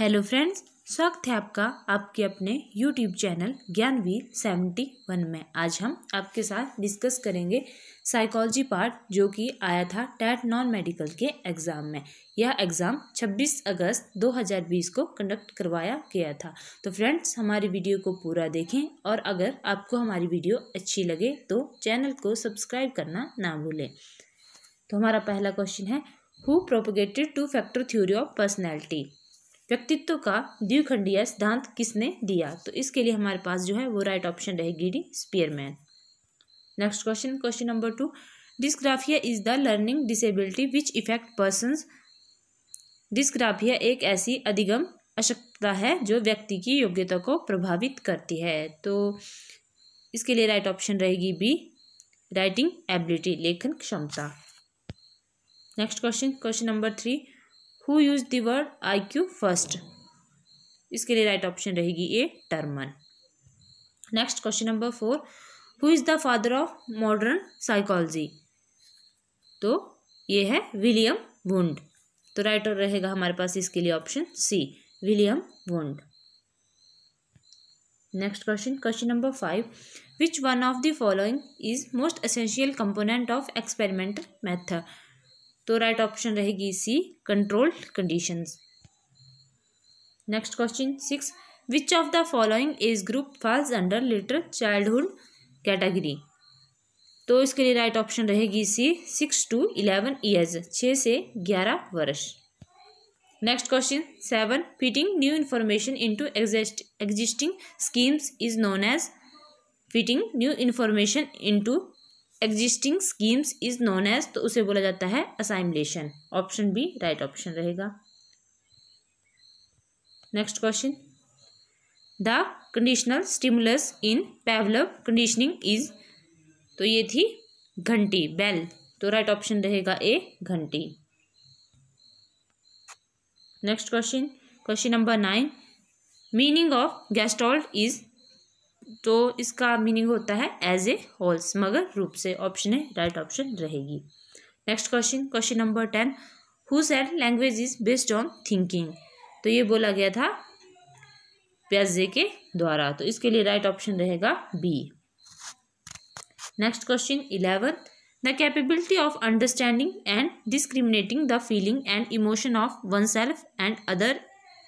hello friends स्वागत है आपका आपके अपने YouTube channel Gyanveer seventy one में आज हम आपके साथ डिस्कस करेंगे साइकोलॉजी पार्ट जो कि आया था टैट नॉन मेडिकल के एग्ज़ाम में यह एग्ज़ाम 26 अगस्त 2020 को कंडक्ट करवाया गया था तो फ्रेंड्स हमारी वीडियो को पूरा देखें और अगर आपको हमारी वीडियो अच्छी लगे तो चैनल को सब्सक्राइब करना ना भूलें तो हमारा पहला क्वेश्चन है who propagated two factor theory of personality व्यक्तित्व का द्विखंडीय सिद्धांत किसने दिया तो इसके लिए हमारे पास जो है वो राइट ऑप्शन रहेगी D Spearman next question question number two dysgraphia is the learning disability which effect person dysgraphia एक ऐसी अधिगम अशक्तता है जो व्यक्ति की योग्यता को प्रभावित करती है तो इसके लिए राइट ऑप्शन रहेगी बी राइटिंग एबिलिटी लेखन क्षमता next question question number three who use the word I Q first इसके लिए राइट ऑप्शन रहेगी A Terman next question number four who is the father of modern psychology तो ये है William wound तो right और रहेगा हमारे पास इसके लिए option C William Wundt next question question number five which one of the following is most essential component of experimental method तो राइट ऑप्शन रहेगी C controlled conditions next question six which of the following age group falls under later childhood category तो इसके लिए right option रहेगी C six to eleven years छः से ग्यारह वर्ष next question seven fitting new information into exist existing schemes is known as fitting new information into existing schemes is known as तो उसे बोला जाता है assimilation option B right option रहेगा next question the conditional stimulus in Pavlov conditioning is तो ये थी घंटी बेल तो राइट ऑप्शन रहेगा ए घंटी next question question number nine meaning of gestalt is तो इसका मीनिंग होता है एज ए होल समग्र रूप से ऑप्शन है राइट ऑप्शन रहेगी next question question number ten who said language is based on thinking तो ये बोला गया था प्याजे के द्वारा तो इसके लिए राइट ऑप्शन रहेगा B next question eleven the capability of understanding and discriminating the feeling and emotion of oneself and other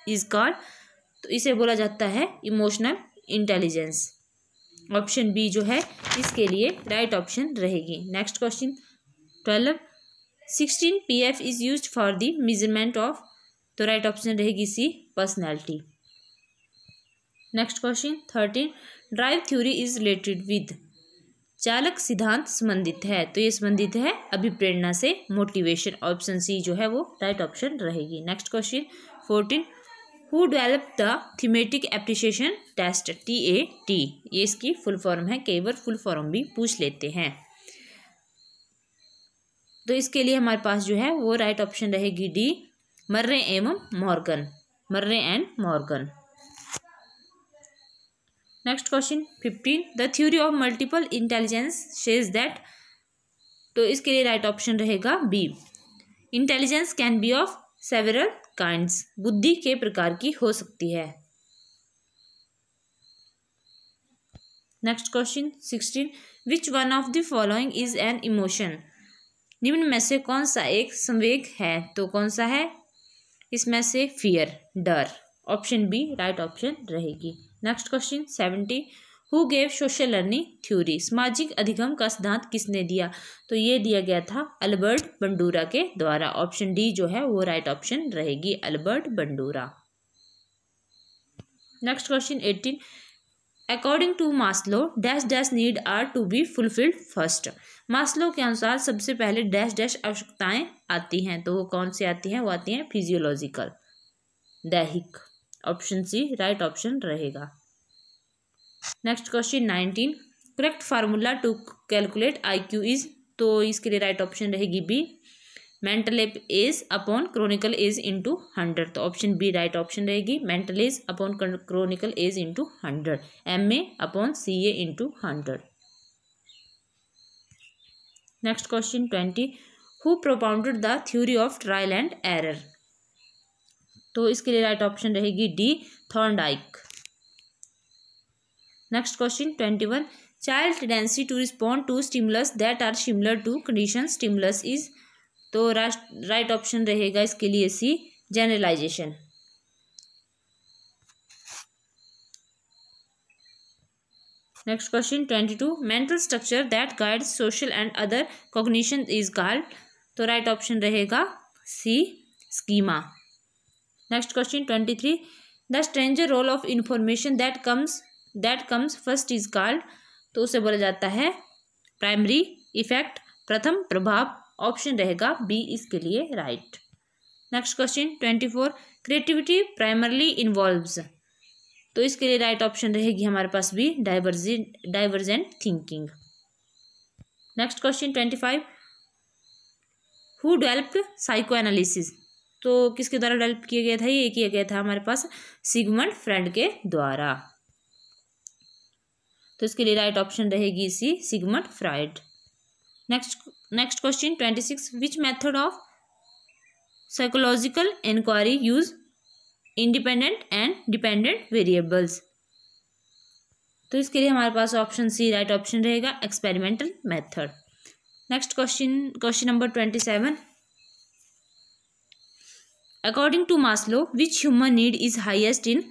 is called तो इसे बोला जाता है इमोशनल इंटेलिजेंस ऑप्शन बी जो है इसके लिए राइट ऑप्शन रहेगी next question twelve sixteen P F is use for the measurement of तो राइट ऑप्शन रहेगी C personality next question thirteen drive theory is related with चालक सिद्धांत संबंधित है तो ये संबंधित है अभिप्रेरणा से मोटिवेशन ऑप्शन सी जो है वो राइट ऑप्शन रहेगी next question fourteen who develop the thematic appreciation test T A T ये इसकी फुल फॉर्म है कई बार फुल फॉर्म भी पूछ लेते हैं तो इसके लिए हमारे पास जो है वो राइट ऑप्शन रहेगी डी मर्रे एवं Morgan Murray and Morgan next question fifteen the theory of multiple intelligence says that तो इसके लिए राइट ऑप्शन रहेगा B intelligence can be of several kinds बुद्धि के प्रकार की हो सकती है next question sixteen which one of the following is an emotion निम्न में से कौन सा एक संवेग है तो कौन सा है इसमें से फियर डर ऑप्शन बी राइट ऑप्शन रहेगी next question seventy who gave social learning theory सामाजिक अधिगम का सिद्धांत किसने दिया तो ये दिया गया था अल्बर्ट बंडूरा के द्वारा ऑप्शन डी जो है वो राइट ऑप्शन रहेगी Albert Bandura next question eighteen according to Maslow dash dash need are to be fulfilled first Maslow के अनुसार सबसे पहले डैश डैश आवश्यकताएं आती हैं तो वो कौन सी आती हैं वो आती हैं फिजियोलॉजिकल दैहिक ऑप्शन सी राइट ऑप्शन रहेगा next question nineteen correct formula to calculate I Q is तो इसके लिए राइट ऑप्शन रहेगी B mental age upon chronical age into hundred तो ऑप्शन बी राइट ऑप्शन रहेगी mental age upon chronical age into hundred M A upon C A into hundred next question twenty who propounded the theory of trial and error तो इसके लिए right option रहेगी D Thorndike question twenty one child tendency to respond to stimulus that are similar to condition stimulus is तो right option रहेगा इसके लिए C generalization next question twenty two mental structure that guide social and other cognition is called तो right option रहेगा C schema next question twenty three the stranger role of information that comes that comes first is called तो उसे बोला जाता है primary effect प्रथम प्रभाव option रहेगा बी इसके लिए right next question twenty four creativity primarily involves तो इसके लिए राइट ऑप्शन रहेगी हमारे पास भी डाइवर्जी divergent thinking next question twenty five who developed psycho analysis तो किसके द्वारा डेल्प किया गया था ये किया गया था हमारे पास सिगमंड फ्रेंड के द्वारा तो इसके लिए राइट ऑप्शन रहेगी C Sigmund Freud next next question twenty six which method of psychological inquiry use independent and dependent variables तो इसके लिए हमारे पास ऑप्शन सी राइट ऑप्शन रहेगा experimental method next question question number twenty seven according to Maslow which human need is highest in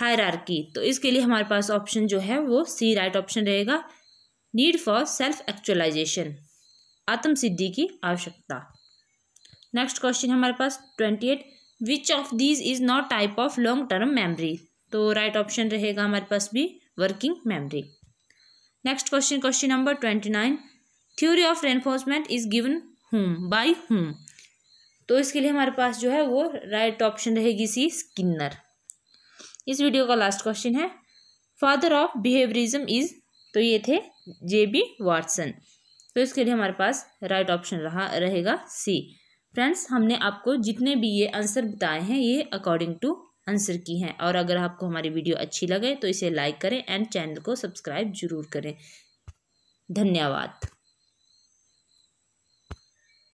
hierarchy तो इसके लिए हमारे पास ऑप्शन जो है वो सी राइट ऑप्शन रहेगा नीड फॉर सेल्फ एक्चुअलाइजेशन आत्म सिद्धि की आवश्यकता नेक्स्ट क्वेश्चन हमारे पास twenty eight which of these is not type of long term memory तो राइट right ऑप्शन रहेगा हमारे पास भी working memory next question question number twenty nine theory of reinforcement is given whom by whom तो इसके लिए हमारे पास जो है वो राइट right ऑप्शन रहेगी सी स्किनर इस वीडियो का लास्ट क्वेश्चन है फादर ऑफ बिहेवियरिज्म इज तो ये थे जे बी वाटसन तो इसके लिए हमारे पास राइट ऑप्शन रहा रहेगा सी फ्रेंड्स हमने आपको जितने भी ये आंसर बताए हैं ये अकॉर्डिंग टू आंसर की हैं और अगर आपको हमारी वीडियो अच्छी लगे तो इसे लाइक करें एंड चैनल को सब्सक्राइब जरूर करें धन्यवाद